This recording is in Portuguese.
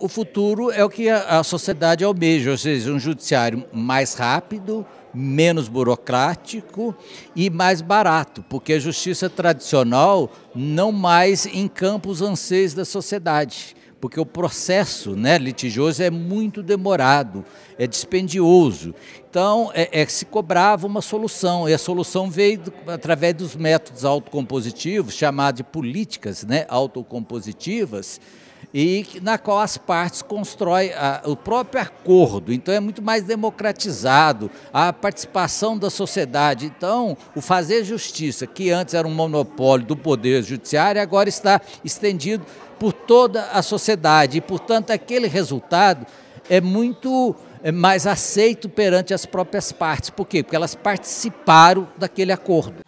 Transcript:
o futuro é o que a, sociedade almeja, ou seja, um judiciário mais rápido, menos burocrático e mais barato, porque a justiça tradicional não mais encampa os anseios da sociedade porque o processo né, litigioso é muito demorado, é dispendioso. Então, é, é, se cobrava uma solução, e a solução veio do, através dos métodos autocompositivos, chamados de políticas né, autocompositivas, e na qual as partes constroem a, o próprio acordo. Então é muito mais democratizado a participação da sociedade. Então, o fazer justiça, que antes era um monopólio do poder judiciário, agora está estendido por toda a sociedade sociedade. E, portanto, aquele resultado é muito é mais aceito perante as próprias partes. Por quê? Porque elas participaram daquele acordo.